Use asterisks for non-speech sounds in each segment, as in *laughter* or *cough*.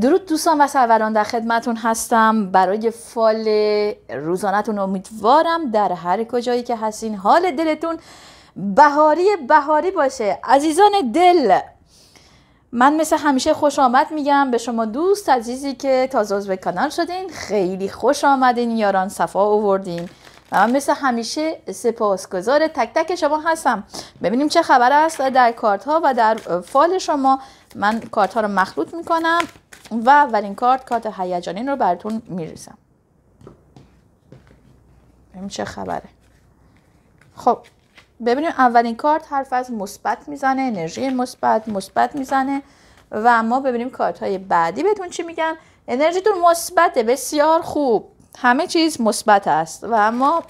درود دوستان و سروران در خدمتون هستم برای فال روزانتون امیدوارم در هر کجایی که هستین حال دلتون بهاری بهاری باشه عزیزان دل من مثل همیشه خوش آمد میگم به شما دوست عزیزی که تازه عضو کانال شدین خیلی خوش آمدین یاران صفا اووردین و من مثل همیشه سپاسگزار تک تک شما هستم ببینیم چه خبر است در کارت ها و در فال شما من کارت ها رو مخلوط میکنم و اولین کارت کارت هیجانین رو براتون میریزم ببینیم چه خبره خب ببینیم اولین کارت حرف از مثبت میزنه انرژی مثبت مثبت میزنه و ما ببینیم کارت های بعدی بهتون چی میگن انرژیتون مثبته بسیار خوب همه چیز مثبت است و اما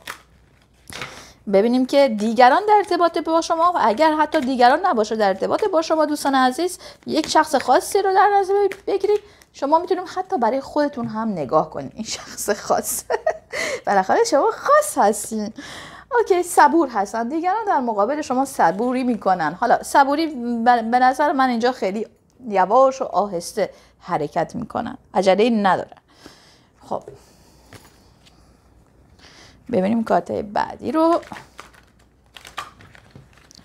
ببینیم که دیگران در ارتباط با شما اگر حتی دیگران نباشه در ارتباط با شما دوستان عزیز یک شخص خاصی رو در نظر بگیرید شما میتونیم حتی برای خودتون هم نگاه کنید این شخص خاص *laughs* بالاخره شما خاص هستین اوکی صبور هستن دیگران در مقابل شما صبوری میکنن حالا صبوری به نظر من اینجا خیلی یواش و آهسته حرکت میکنن عجله ندارن خب ببینیم کارتای بعدی رو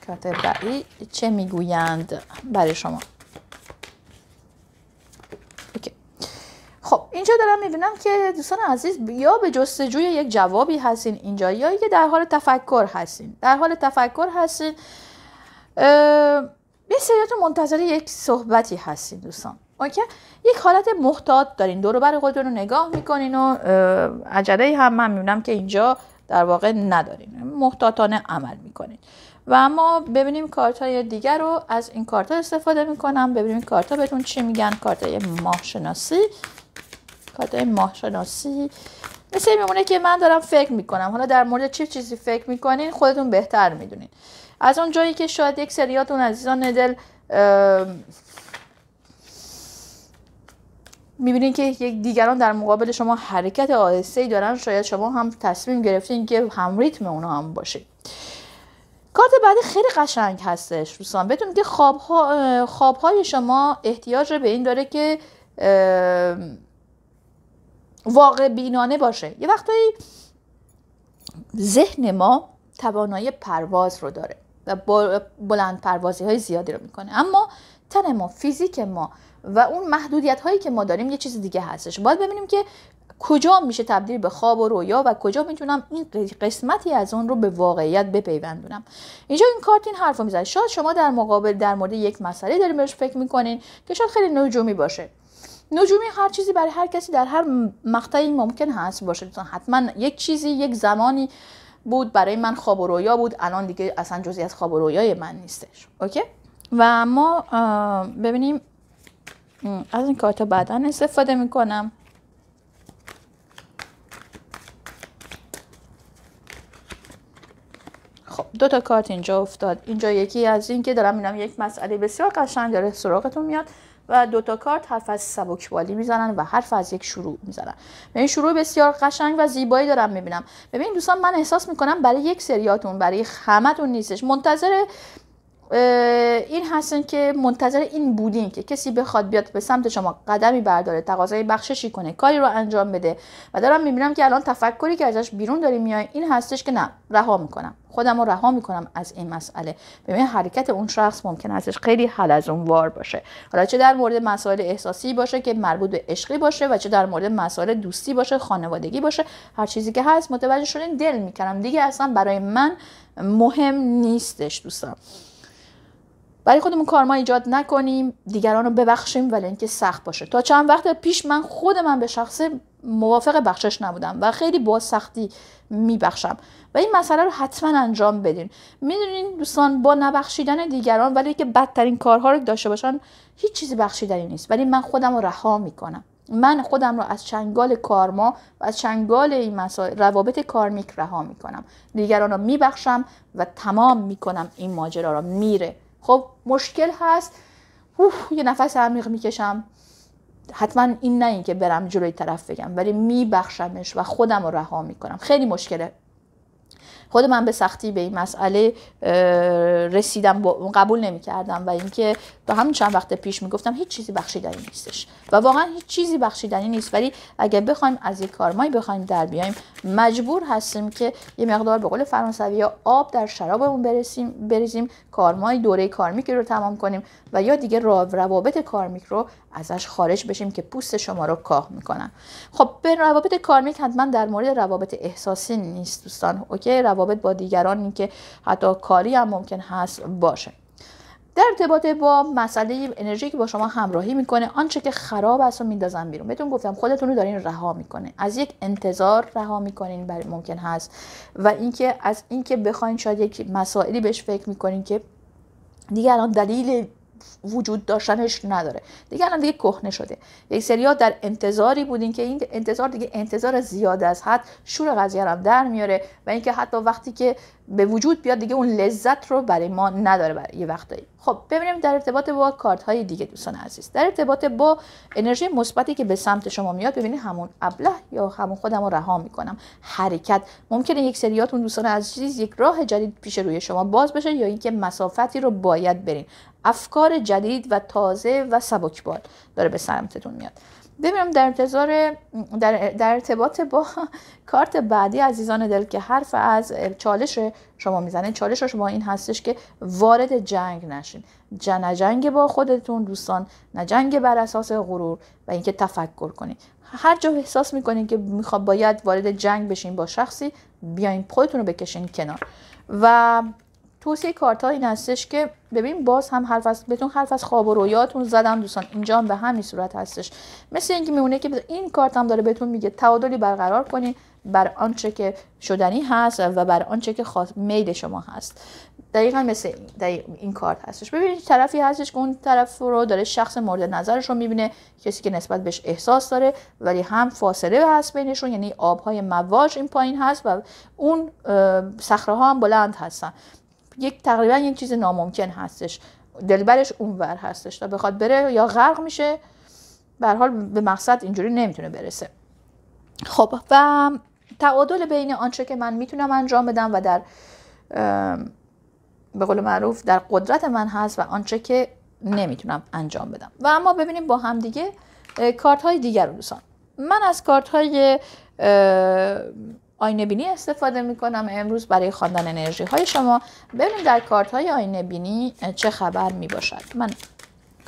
کارتای بعدی چه میگویند برای شما خب اینجا دارم میبینم که دوستان عزیز یا به جستجوی یک جوابی هستین اینجا یا یه در حال تفکر هستین در حال تفکر هستین یه سریعتون منتظر یک صحبتی هستین دوستان اوکی یک حالت محتاط دارین دور بر خودتون رو نگاه میکنین و عجله هم من میبینم که اینجا در واقع ندارین محتاطانه عمل میکنین و اما ببینیم کارت های دیگر رو از این کارت ها استفاده میکنم ببینیم کارت ها بهتون چی میگن کارت های ماهشناسی کارت های ماهشناسی مثل میمونه که من دارم فکر میکنم حالا در مورد چه چی چیزی فکر میکنین خودتون بهتر میدونین از اون جایی که شاید یک سریاتون عزیزان ندل میبینید که یک دیگران در مقابل شما حرکت آهسته ای دارن شاید شما هم تصمیم گرفتین که هم ریتم اونا هم باشه. کارت بعدی خیلی قشنگ هستش دوستان بدون که خواب خوابهای شما احتیاج به این داره که واقع بینانه باشه یه وقتایی ذهن ما توانایی پرواز رو داره و بلند پروازی های زیادی رو میکنه اما تن ما فیزیک ما و اون محدودیت هایی که ما داریم یه چیز دیگه هستش باید ببینیم که کجا میشه تبدیل به خواب و رویا و کجا میتونم این قسمتی از اون رو به واقعیت بپیوندونم اینجا این کارت این رو میزنه شاید شما در مقابل در مورد یک مسئله داریم بهش فکر میکنین که شاید خیلی نجومی باشه نجومی هر چیزی برای هر کسی در هر مقطعی ممکن هست باشه حتما یک چیزی یک زمانی بود برای من خواب و رویا بود الان دیگه اصلا جزئی از خواب و رویای من نیستش اوکی و ما ببینیم از این کارت بعدا استفاده میکنم خب دو تا کارت اینجا افتاد اینجا یکی از این که دارم میرم یک مسئله بسیار قشنگ داره سراغتون میاد و دو تا کارت حرف از سبک بالی میزنن و حرف از یک شروع میزنن این شروع بسیار قشنگ و زیبایی دارم میبینم ببین دوستان من احساس میکنم برای یک سریاتون برای همتون نیستش منتظر این هستن که منتظر این بودین که کسی بخواد بیاد به سمت شما قدمی برداره تقاضای بخششی کنه کاری رو انجام بده و دارم میبینم که الان تفکری که ازش بیرون داری میای این هستش که نه رها میکنم خودم رو رها میکنم از این مسئله ببین حرکت اون شخص ممکن هستش خیلی حل از اون وار باشه حالا چه در مورد مسائل احساسی باشه که مربوط به عشقی باشه و چه در مورد مسائل دوستی باشه خانوادگی باشه هر چیزی که هست متوجه شدین دل میکنم دیگه اصلا برای من مهم نیستش دوستان برای خودمون کارما ایجاد نکنیم دیگران رو ببخشیم ولی اینکه سخت باشه تا چند وقت پیش من خود من به شخص موافق بخشش نبودم و خیلی با سختی میبخشم و این مسئله رو حتما انجام بدین میدونین دوستان با نبخشیدن دیگران ولی که بدترین کارها رو داشته باشن هیچ چیزی بخشیدنی نیست ولی من خودم رو رها میکنم من خودم رو از چنگال کارما و از چنگال این مسائل روابط کارمیک رها میکنم دیگران رو میبخشم و تمام میکنم این ماجرا رو میره خب مشکل هست اوه یه نفس عمیق میکشم حتما این نه که برم جلوی طرف بگم ولی میبخشمش و خودم رو رها میکنم خیلی مشکله خود من به سختی به این مسئله رسیدم و قبول کردم و اینکه تا همین چند وقت پیش می گفتم هیچ چیزی بخشیدنی نیستش و واقعا هیچ چیزی بخشیدنی نیست ولی اگر بخوایم از یک کارمایی بخوایم در بیایم مجبور هستیم که یه مقدار به قول فرانسوی یا آب در شرابمون برسیم بریزیم کارمای دوره کارمیک رو تمام کنیم و یا دیگه روابط کارمیک رو ازش خارج بشیم که پوست شما رو کاه میکنن خب به روابط کارمیک حتما در مورد روابط احساسی نیست دوستان اوکی روابط با دیگران که حتی کاری هم ممکن هست باشه در ارتباط با مسئله انرژی که با شما همراهی میکنه آنچه که خراب است رو میندازن بیرون بهتون گفتم خودتون رو دارین رها میکنه از یک انتظار رها میکنین برای ممکن هست و اینکه از اینکه بخواین شاید یک مسائلی بهش فکر میکنین که دیگران دلیل وجود داشتنش نداره دیگه الان دیگه کهنه شده یک سریا در انتظاری بودین که این انتظار دیگه انتظار زیاد از حد شور قضیه هم در میاره و اینکه حتی وقتی که به وجود بیاد دیگه اون لذت رو برای ما نداره برای یه وقتایی خب ببینیم در ارتباط با کارت های دیگه دوستان عزیز در ارتباط با انرژی مثبتی که به سمت شما میاد ببینید همون ابله یا همون خودم رو رها میکنم حرکت ممکنه یک سریاتون دوستان عزیز یک راه جدید پیش روی شما باز بشه یا اینکه مسافتی رو باید برین افکار جدید و تازه و سبکبال داره به سمتتون میاد ببینم در انتظار در, ارتباط با کارت بعدی عزیزان دل که حرف از چالش شما میزنه چالش شما این هستش که وارد جنگ نشین نه جنگ با خودتون دوستان نه جنگ بر اساس غرور و اینکه تفکر کنید هر جا احساس میکنین که میخواد باید وارد جنگ بشین با شخصی بیاین خودتون رو بکشین کنار و توصیه کارت ها این هستش که ببین باز هم حرف از بهتون حرف از خواب و رویاتون زدم دوستان اینجا هم به همین صورت هستش مثل اینکه میمونه که این کارت هم داره بهتون میگه تعادلی برقرار کنین بر آنچه که شدنی هست و بر آنچه که خواست میل شما هست دقیقا مثل این, این کارت هستش ببینید طرفی هستش که اون طرف رو داره شخص مورد نظرش رو میبینه کسی که نسبت بهش احساس داره ولی هم فاصله هست بینشون یعنی آبهای مواج این پایین هست و اون صخره هم بلند هستن یک تقریبا یک چیز ناممکن هستش دلبرش اونور هستش تا بخواد بره یا غرق میشه به حال به مقصد اینجوری نمیتونه برسه خب و تعادل بین آنچه که من میتونم انجام بدم و در به قول معروف در قدرت من هست و آنچه که نمیتونم انجام بدم و اما ببینیم با هم دیگه کارت های دیگر رو دوستان من از کارت های آینه بینی استفاده می کنم امروز برای خواندن انرژی های شما ببینیم در کارت های آینه بینی چه خبر می باشد من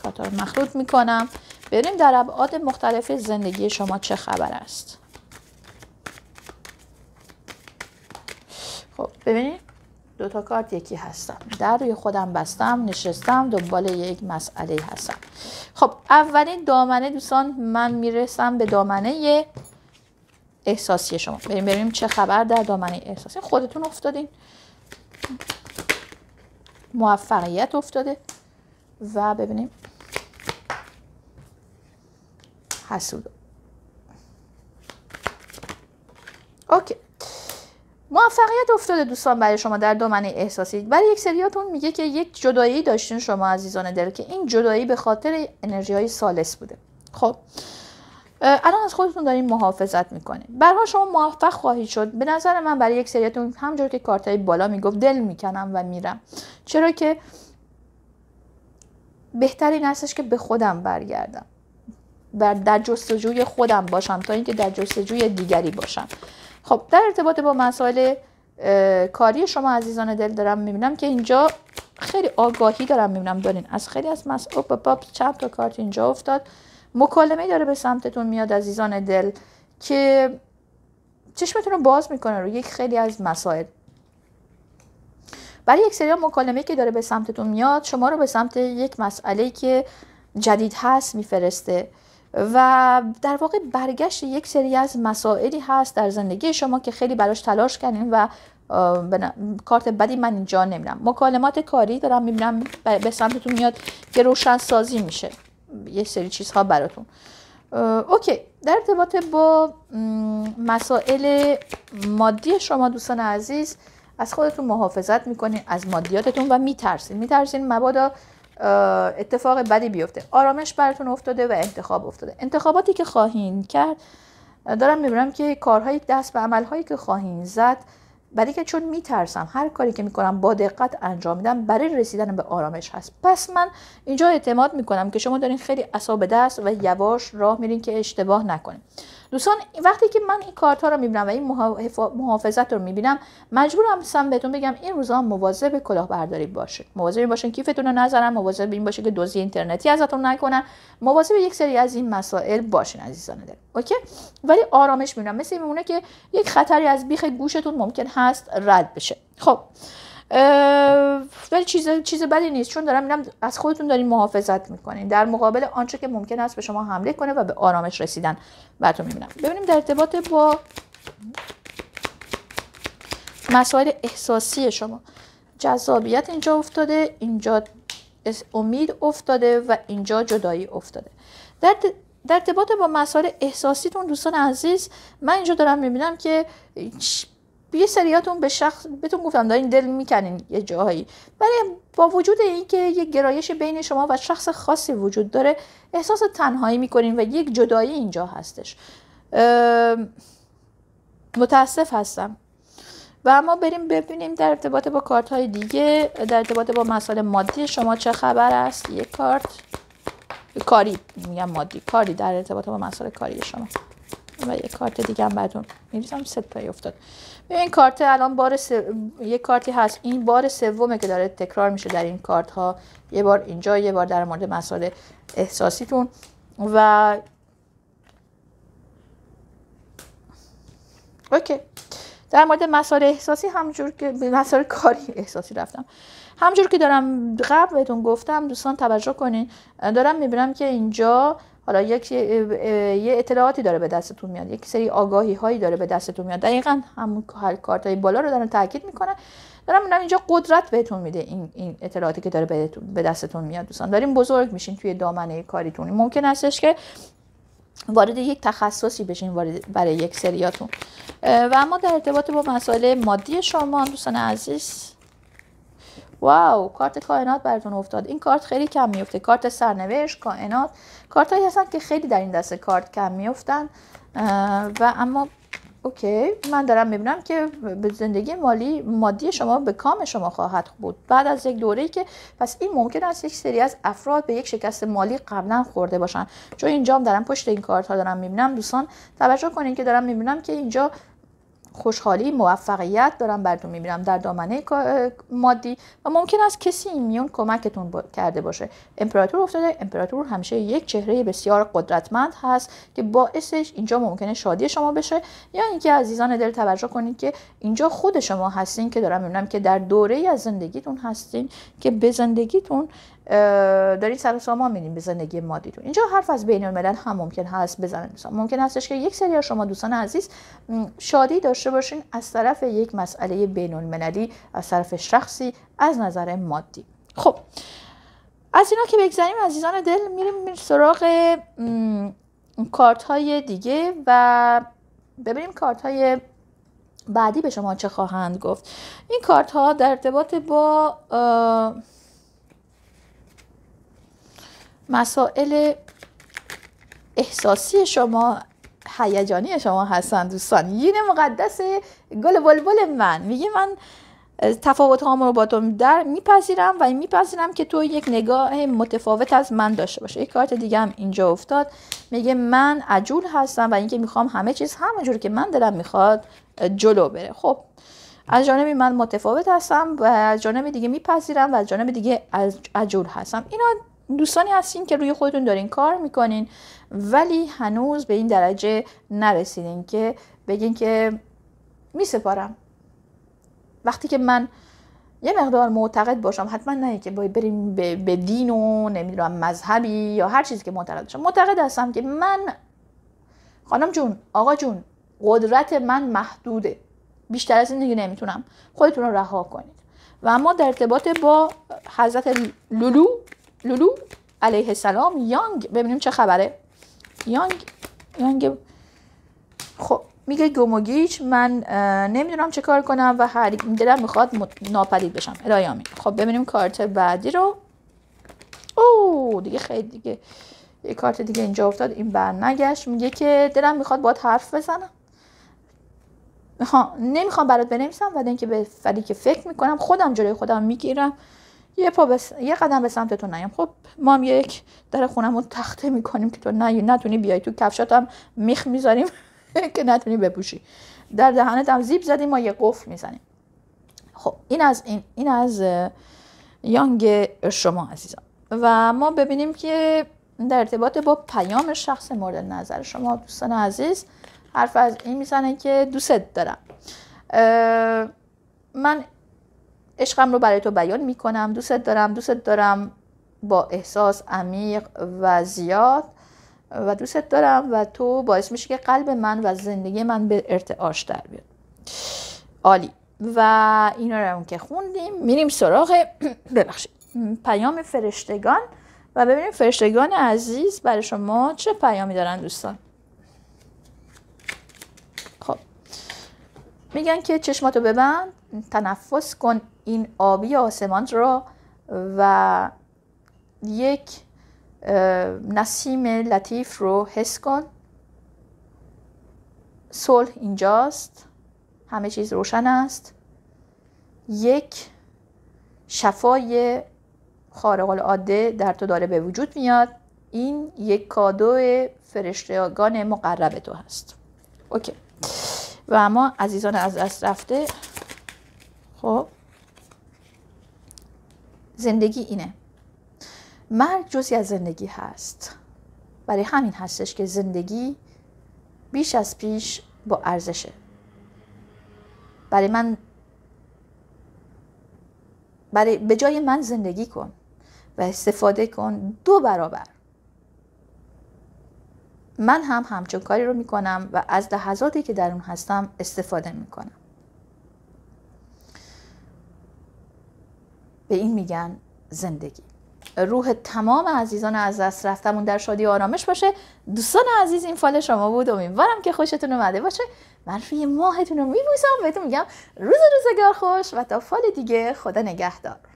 کارت رو مخلوط می کنم ببینیم در ابعاد مختلف زندگی شما چه خبر است خب ببینید دو تا کارت یکی هستم در روی خودم بستم نشستم دنبال یک مسئله هستم خب اولین دامنه دوستان من میرسم به دامنه احساسی شما بریم ببینیم چه خبر در دامنه احساسی خودتون افتادین موفقیت افتاده و ببینیم حسود اوکی موفقیت افتاده دوستان برای شما در دامنه احساسی برای یک سریاتون میگه که یک جدایی داشتین شما عزیزان دل که این جدایی به خاطر انرژی های سالس بوده خب الان از خودتون دارین محافظت میکنین برها شما موفق خواهید شد به نظر من برای یک سریتون همجور که کارتای بالا میگفت دل میکنم و میرم چرا که بهتر این که به خودم برگردم بر در جستجوی خودم باشم تا اینکه در جستجوی دیگری باشم خب در ارتباط با مسائل کاری شما عزیزان دل دارم میبینم که اینجا خیلی آگاهی دارم میبینم دارین از خیلی از مسائل چند تا کارت اینجا افتاد مکالمه داره به سمتتون میاد عزیزان دل که چشمتون رو باز میکنه رو یک خیلی از مسائل برای یک سری مکالمه که داره به سمتتون میاد شما رو به سمت یک مسئله که جدید هست میفرسته و در واقع برگشت یک سری از مسائلی هست در زندگی شما که خیلی براش تلاش کردین و کارت بدی من اینجا نمیرم مکالمات کاری دارم میبینم به سمتتون میاد که روشن سازی میشه یه سری چیزها براتون اوکی در ارتباط با مسائل مادی شما دوستان عزیز از خودتون محافظت میکنین از مادیاتتون و میترسین میترسین مبادا اتفاق بدی بیفته آرامش براتون افتاده و انتخاب افتاده انتخاباتی که خواهین کرد دارم میبینم که کارهایی دست و عملهایی که خواهین زد برای که چون میترسم هر کاری که میکنم با دقت انجام میدم برای رسیدن به آرامش هست پس من اینجا اعتماد میکنم که شما دارین خیلی اصاب دست و یواش راه میرین که اشتباه نکنیم دوستان وقتی که من این کارت رو میبینم و این محافظت رو میبینم مجبورم سم بهتون بگم این روزها مواظب کلاهبرداری باشه مواظب باشین کیفتون رو نذارن مواظب این باشه که دزدی اینترنتی ازتون نکنن مواظب یک سری از این مسائل باشین عزیزان دل اوکی ولی آرامش میبینم مثل میمونه که یک خطری از بیخ گوشتون ممکن هست رد بشه خب ولی چیز چیز بدی نیست چون دارم میگم از خودتون دارین محافظت میکنین در مقابل آنچه که ممکن است به شما حمله کنه و به آرامش رسیدن براتون میبینم ببینیم در ارتباط با مسائل احساسی شما جذابیت اینجا افتاده اینجا امید افتاده و اینجا جدایی افتاده در در ارتباط با مسائل احساسیتون دوستان عزیز من اینجا دارم میبینم که یه سریاتون به شخص بهتون گفتم دارین دل میکنین یه جاهایی ولی با وجود اینکه یک گرایش بین شما و شخص خاصی وجود داره احساس تنهایی میکنین و یک جدایی اینجا هستش متاسف هستم و اما بریم ببینیم در ارتباط با کارت های دیگه در ارتباط با مسائل مادی شما چه خبر است یک کارت کاری میگم مادی کاری در ارتباط با مسائل کاری شما و یه کارت دیگه هم براتون میریزم ست پای افتاد این کارت الان بار یک کارتی هست این بار سومه که داره تکرار میشه در این کارت ها یه بار اینجا یه بار در مورد مسائل احساسیتون و اوکی در مورد مسائل احساسی همجور که مسائل کاری احساسی رفتم همجور که دارم قبل بهتون گفتم دوستان توجه کنین دارم میبینم که اینجا حالا یک یه اطلاعاتی داره به دستتون میاد یک سری آگاهی هایی داره به دستتون میاد دقیقا همون کارت های بالا رو دارن تاکید میکنن دارم میگم اینجا قدرت بهتون میده این, این اطلاعاتی که داره به دستتون میاد دوستان داریم بزرگ میشین توی دامنه کاریتون ممکن هستش که وارد یک تخصصی بشین وارد برای یک سریاتون و اما در ارتباط با مسائل مادی شما دوستان عزیز واو کارت کائنات براتون افتاد این کارت خیلی کم میفته کارت سرنوشت کائنات کارت هایی هستن که خیلی در این دسته کارت کم میفتن و اما اوکی من دارم میبینم که به زندگی مالی مادی شما به کام شما خواهد بود بعد از یک دوره‌ای که پس این ممکن است یک سری از افراد به یک شکست مالی قبلا خورده باشن چون اینجا دارم پشت این کارت ها دارم میبینم دوستان توجه کنین که دارم میبینم که اینجا خوشحالی موفقیت دارم براتون میبینم در دامنه مادی و ممکن است کسی این میون کمکتون با... کرده باشه امپراتور افتاده امپراتور همیشه یک چهره بسیار قدرتمند هست که باعثش اینجا ممکنه شادی شما بشه یا اینکه عزیزان دل توجه کنید که اینجا خود شما هستین که دارم میبینم که در دوره ای از زندگیتون هستین که به زندگیتون دارید سر و سامان میدین به زندگی اینجا حرف از بین الملل هم ممکن هست بزنن ممکن هستش که یک سری از شما دوستان عزیز شادی داشته داشته باشین از طرف یک مسئله بین المللی از طرف شخصی از نظر مادی خب از اینا که بگذریم عزیزان دل میریم میر سراغ کارت های دیگه و ببینیم کارت های بعدی به شما چه خواهند گفت این کارت ها در ارتباط با مسائل احساسی شما هیجانی شما هستن دوستان یین مقدس گل بلبل من میگه من تفاوت هام رو با تو در میپذیرم و میپذیرم که تو یک نگاه متفاوت از من داشته باشه یک کارت دیگه هم اینجا افتاد میگه من عجول هستم و اینکه میخوام همه چیز جور که من دلم میخواد جلو بره خب از جانبی من متفاوت هستم و از جانب دیگه میپذیرم و از جانب دیگه عجول هستم اینا دوستانی هستین که روی خودتون دارین کار میکنین ولی هنوز به این درجه نرسیدین که بگین که میسپارم وقتی که من یه مقدار معتقد باشم حتما نه که باید بریم به, به دین و نمیدونم مذهبی یا هر چیزی که معتقد باشم معتقد هستم که من خانم جون آقا جون قدرت من محدوده بیشتر از این دیگه نمیتونم خودتون رو رها کنید و اما در ارتباط با حضرت لولو لولو علیه السلام یانگ ببینیم چه خبره یانگ یانگ خب میگه گوموگیچ من نمیدونم چه کار کنم و هر دلم میخواد ناپدید بشم الایامین خب ببینیم کارت بعدی رو او دیگه خیلی دیگه یه کارت دیگه اینجا افتاد این بر نگشت میگه که دلم میخواد باید حرف بزنم ها نمیخوام برات بنویسم و اینکه به که فکر میکنم خودم جلوی خودم میگیرم یه, پا بس... یه قدم به سمتتون نیام خب ما هم یک در خونمون تخته میکنیم که تو نی... نتونی بیای تو کفشات هم میخ میذاریم *laughs* که نتونی بپوشی در دهنت هم زیب زدیم ما یه قفل میزنیم خب این از این, این از یانگ شما عزیزان و ما ببینیم که در ارتباط با پیام شخص مورد نظر شما دوستان عزیز حرف از این میزنه که دوست دارم من عشقم رو برای تو بیان میکنم دوستت دارم دوستت دارم با احساس عمیق و زیاد و دوستت دارم و تو باعث میشه که قلب من و زندگی من به ارتعاش در بیاد عالی و اینا رو هم که خوندیم میریم سراغ *clears throat* ببخشید پیام فرشتگان و ببینیم فرشتگان عزیز برای شما چه پیامی دارن دوستان خب میگن که چشماتو ببند تنفس کن این آبی آسمان را و یک نسیم لطیف رو حس کن صلح اینجاست همه چیز روشن است یک شفای خارق العاده در تو داره به وجود میاد این یک کادو فرشتگان مقرب تو هست اوکی و اما عزیزان از دست رفته خب زندگی اینه مرگ جزی از زندگی هست برای همین هستش که زندگی بیش از پیش با ارزشه برای من برای به جای من زندگی کن و استفاده کن دو برابر من هم همچون کاری رو میکنم و از لحظاتی که در اون هستم استفاده میکنم به این میگن زندگی روح تمام عزیزان از دست رفتمون در شادی و آرامش باشه دوستان عزیز این فال شما بود امیدوارم که خوشتون اومده باشه من روی ماهتون رو میبوسم بهتون میگم روز روزگار خوش و تا فال دیگه خدا نگهدار